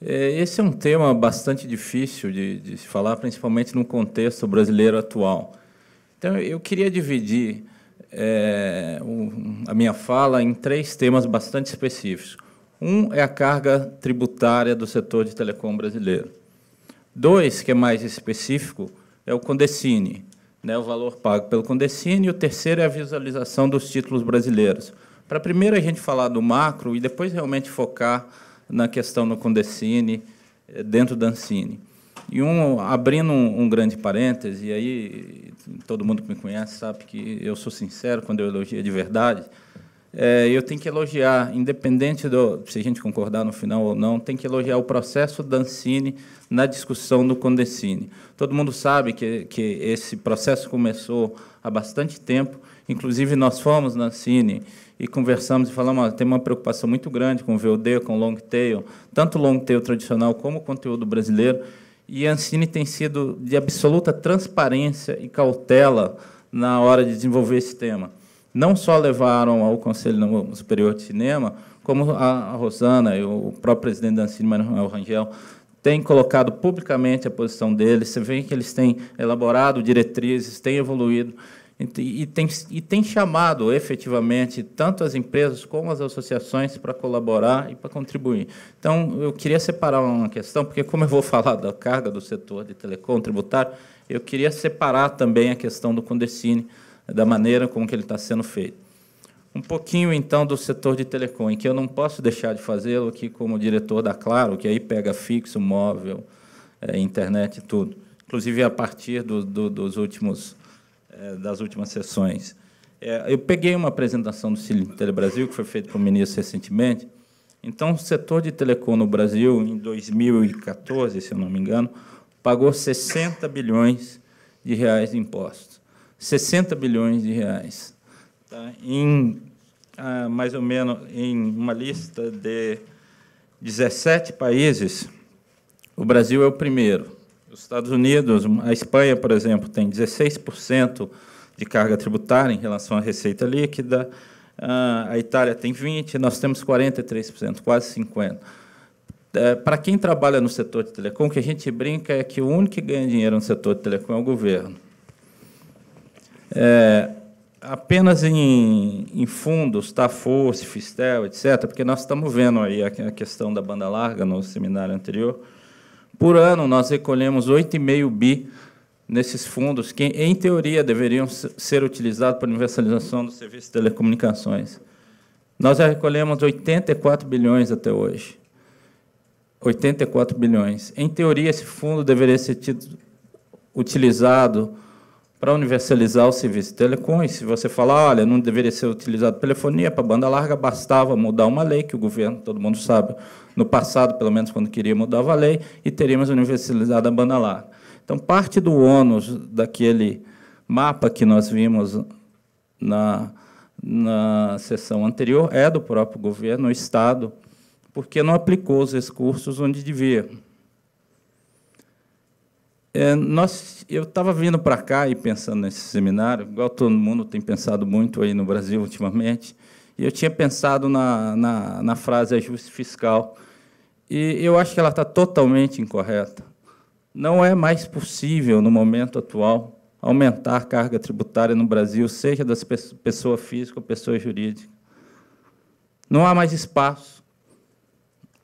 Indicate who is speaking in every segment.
Speaker 1: É, esse é um tema bastante difícil de, de se falar, principalmente no contexto brasileiro atual. Então, eu queria dividir é, a minha fala em três temas bastante específicos. Um é a carga tributária do setor de telecom brasileiro. Dois, que é mais específico, é o Condecine, né, o valor pago pelo Condecine. E o terceiro é a visualização dos títulos brasileiros. Para primeiro a gente falar do macro e depois realmente focar na questão no Condecine, eh, dentro da Ancine. E um, abrindo um, um, grande parêntese, e aí todo mundo que me conhece sabe que eu sou sincero quando eu elogio de verdade, é, eu tenho que elogiar, independente do se a gente concordar no final ou não, tem que elogiar o processo da Dancini na discussão do Condecine. Todo mundo sabe que, que esse processo começou há bastante tempo, inclusive nós fomos na Dancini e conversamos e falamos, tem uma preocupação muito grande com o VOD, com o long tail, tanto o long tail tradicional como o conteúdo brasileiro, e a Ancine tem sido de absoluta transparência e cautela na hora de desenvolver esse tema não só levaram ao Conselho Superior de Cinema, como a Rosana e o próprio presidente da Ancine, Manuel Rangel, têm colocado publicamente a posição deles. Você vê que eles têm elaborado diretrizes, têm evoluído e têm e chamado efetivamente tanto as empresas como as associações para colaborar e para contribuir. Então, eu queria separar uma questão, porque, como eu vou falar da carga do setor de telecom tributário, eu queria separar também a questão do Condecine, da maneira como que ele está sendo feito. Um pouquinho, então, do setor de telecom, em que eu não posso deixar de fazê-lo aqui como diretor da Claro, que aí pega fixo, móvel, é, internet e tudo. Inclusive, a partir do, do, dos últimos, é, das últimas sessões. É, eu peguei uma apresentação do Cine Telebrasil, que foi feita para o ministro recentemente. Então, o setor de telecom no Brasil, em 2014, se eu não me engano, pagou 60 bilhões de reais de impostos. 60 bilhões de reais. Tá? Em ah, mais ou menos em uma lista de 17 países, o Brasil é o primeiro. Os Estados Unidos, a Espanha, por exemplo, tem 16% de carga tributária em relação à receita líquida. Ah, a Itália tem 20, nós temos 43%, quase 50 é, para quem trabalha no setor de telecom, o que a gente brinca é que o único que ganha dinheiro no setor de telecom é o governo. É, apenas em, em fundos, TAFOS, FISTEL, etc., porque nós estamos vendo aí a, a questão da banda larga no seminário anterior, por ano nós recolhemos 8,5 bi nesses fundos que, em teoria, deveriam ser utilizados para a universalização do serviço de telecomunicações. Nós já recolhemos 84 bilhões até hoje. 84 bilhões. Em teoria, esse fundo deveria ser tido, utilizado para universalizar o serviço de telecom. E se você falar, olha, não deveria ser utilizado telefonia para banda larga, bastava mudar uma lei que o governo, todo mundo sabe, no passado, pelo menos quando queria, mudava a lei e teríamos universalizado a banda larga. Então, parte do ônus daquele mapa que nós vimos na, na sessão anterior é do próprio governo, o Estado, porque não aplicou os recursos onde devia. É, nós, eu estava vindo para cá e pensando nesse seminário, igual todo mundo tem pensado muito aí no Brasil ultimamente, e eu tinha pensado na, na, na frase ajuste fiscal, e eu acho que ela está totalmente incorreta. Não é mais possível, no momento atual, aumentar a carga tributária no Brasil, seja das pessoa física ou pessoa jurídica. Não há mais espaço.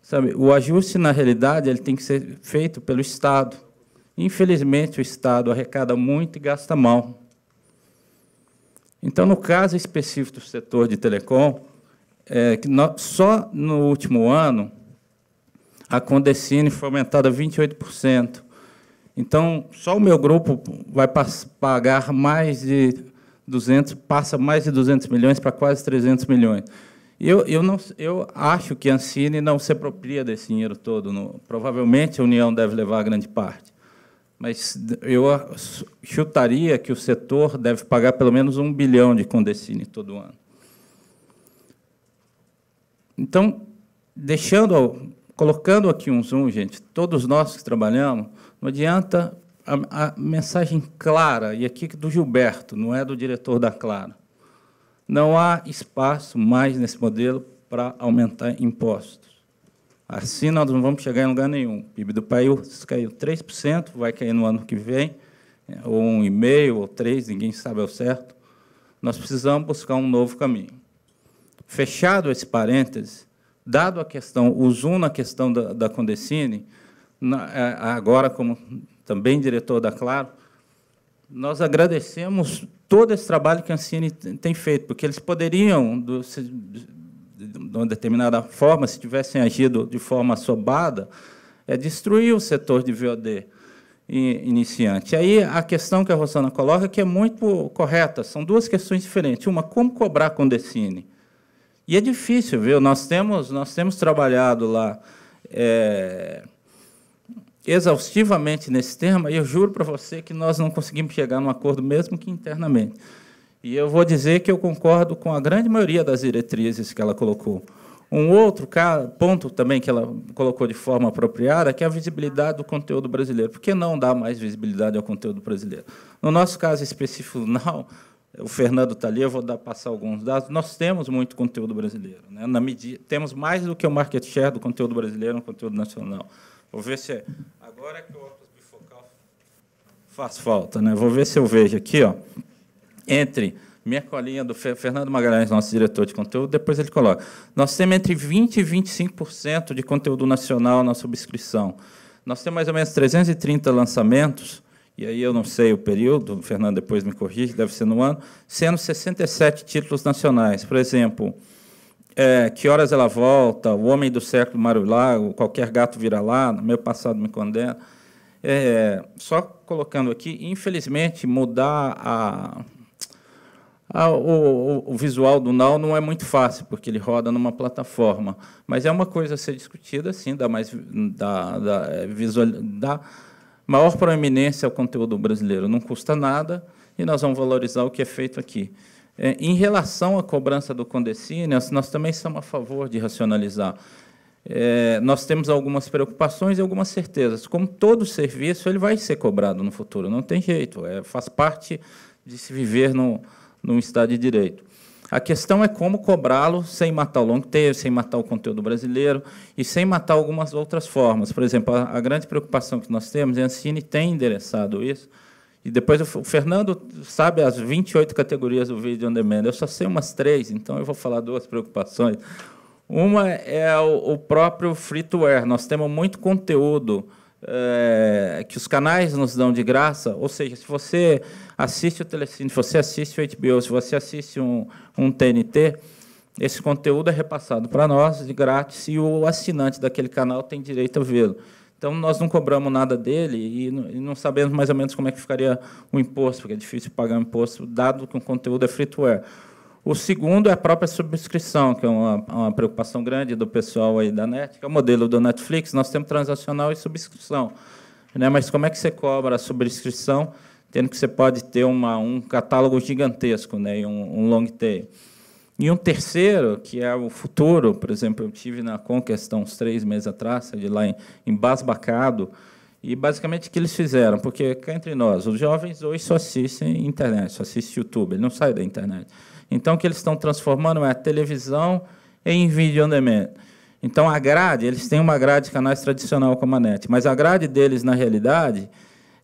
Speaker 1: Sabe, o ajuste, na realidade, ele tem que ser feito pelo Estado Infelizmente, o Estado arrecada muito e gasta mal. Então, no caso específico do setor de telecom, é, que só no último ano, a Condecine foi aumentada 28%. Então, só o meu grupo vai pagar mais de 200, passa mais de 200 milhões para quase 300 milhões. Eu, eu, não, eu acho que a Ancine não se apropria desse dinheiro todo. No, provavelmente a União deve levar grande parte mas eu chutaria que o setor deve pagar pelo menos um bilhão de Condecine todo ano. Então, deixando, colocando aqui um zoom, gente, todos nós que trabalhamos, não adianta a, a mensagem clara, e aqui do Gilberto, não é do diretor da Clara. Não há espaço mais nesse modelo para aumentar impostos. Assim nós não vamos chegar em lugar nenhum. O PIB do país caiu 3%, vai cair no ano que vem, é, ou 1,5% ou 3%, ninguém sabe ao certo. Nós precisamos buscar um novo caminho. Fechado esse parêntese, dado a questão, o zoom na questão da, da Condecine, é, agora como também diretor da Claro, nós agradecemos todo esse trabalho que a Ancine tem feito, porque eles poderiam, de uma determinada forma, se tivessem agido de forma assobada, é destruir o setor de VOD iniciante. aí a questão que a Rosana coloca é que é muito correta, são duas questões diferentes. Uma, como cobrar com Decine? E é difícil, viu? Nós temos, nós temos trabalhado lá é, exaustivamente nesse tema, e eu juro para você que nós não conseguimos chegar num acordo, mesmo que internamente. E eu vou dizer que eu concordo com a grande maioria das diretrizes que ela colocou. Um outro ponto também que ela colocou de forma apropriada é que é a visibilidade do conteúdo brasileiro. Por que não dar mais visibilidade ao conteúdo brasileiro? No nosso caso específico, não. O Fernando está ali, eu vou dar, passar alguns dados. Nós temos muito conteúdo brasileiro. Né? Na medida, temos mais do que o market share do conteúdo brasileiro no conteúdo nacional. Vou ver se. É, agora que o óculos bifocal faz falta, né? Vou ver se eu vejo aqui. Ó entre minha colinha do Fernando Magalhães, nosso diretor de conteúdo, depois ele coloca. Nós temos entre 20% e 25% de conteúdo nacional na subscrição. Nós temos mais ou menos 330 lançamentos, e aí eu não sei o período, o Fernando depois me corrige, deve ser no ano, sendo 67 títulos nacionais. Por exemplo, é, Que Horas Ela Volta, O Homem do Século Mário Lago, Qualquer Gato Vira Lá, Meu Passado Me Condena. É, só colocando aqui, infelizmente, mudar a, ah, o, o, visual do Now não é muito fácil, porque ele roda numa plataforma, mas é uma coisa a ser discutida, sim, dá, mais, dá, dá, é, visual, dá maior proeminência ao conteúdo brasileiro. Não custa nada e nós vamos valorizar o que é feito aqui. É, em relação à cobrança do Condecine, nós também somos a favor de racionalizar. É, nós temos algumas preocupações e algumas certezas. Como todo serviço, ele vai ser cobrado no futuro, não tem jeito, é, faz parte de se viver no, num Estado de Direito. A questão é como cobrá-lo sem matar o long tail, sem matar o conteúdo brasileiro e sem matar algumas outras formas. Por exemplo, a, grande preocupação que nós temos, e é a Cine tem endereçado isso, e depois o Fernando sabe as 28 categorias do vídeo on demand. Eu só sei umas três, então eu vou falar duas preocupações. Uma é o, o próprio free-to-air. Nós temos muito conteúdo eh, que os canais nos dão de graça, ou seja, se você assiste o Telecine, se você assiste o HBO, se você assiste um, um TNT, esse conteúdo é repassado para nós de grátis e o assinante daquele canal tem direito a vê-lo. Então, nós não cobramos nada dele e não sabemos mais ou menos como é que ficaria o imposto, porque é difícil pagar imposto, dado que o conteúdo é free-to-air. O segundo é a própria subscrição, que é uma, uma preocupação grande do pessoal aí da NET, que é o modelo do Netflix, nós temos transacional e subscrição. Né? Mas como é que você cobra a subscrição, tendo que você pode ter uma, um catálogo gigantesco né? e um, um long tail? E um terceiro, que é o futuro, por exemplo, eu tive na Conquest uns três meses atrás, de lá em, em Basbacado, e basicamente o que eles fizeram, porque cá entre nós, os jovens hoje só assistem internet, só assistem YouTube, ele não sai da internet. Então, o que eles estão transformando é a televisão em vídeo on demand. Então, a grade, eles têm uma grade de canais tradicional como a NET, mas a grade deles, na realidade,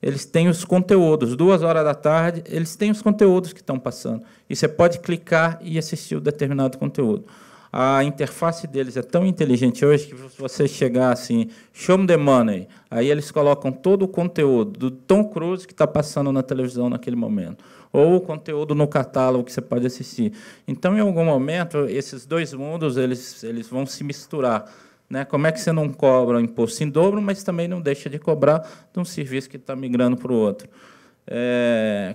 Speaker 1: eles têm os conteúdos. Duas horas da tarde, eles têm os conteúdos que estão passando. E você pode clicar e assistir o um determinado conteúdo a interface deles é tão inteligente hoje que se você chegar assim, show me the money, aí eles colocam todo o conteúdo do Tom Cruise que está passando na televisão naquele momento, ou o conteúdo no catálogo que você pode assistir. Então, em algum momento, esses dois mundos eles, eles vão se misturar. Né? Como é que você não cobra o imposto em dobro, mas também não deixa de cobrar de um serviço que está migrando para o outro? É...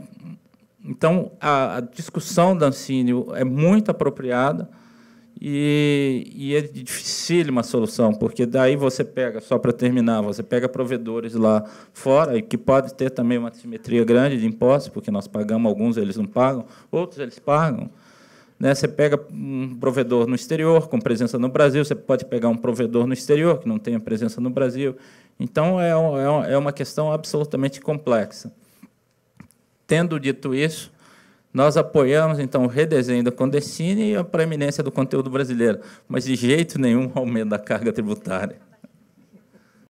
Speaker 1: Então, a, a discussão, Dancínio, é muito apropriada, e, e é difícil uma solução, porque daí você pega, só para terminar, você pega provedores lá fora, e que pode ter também uma simetria grande de impostos, porque nós pagamos alguns, eles não pagam, outros eles pagam. Né? Você pega um provedor no exterior, com presença no Brasil, você pode pegar um provedor no exterior, que não tenha presença no Brasil. Então, é, é, é uma questão absolutamente complexa. Tendo dito isso, nós apoiamos, então, o redesenho da Condecine e a preeminência do conteúdo brasileiro, mas de jeito nenhum aumento da carga tributária.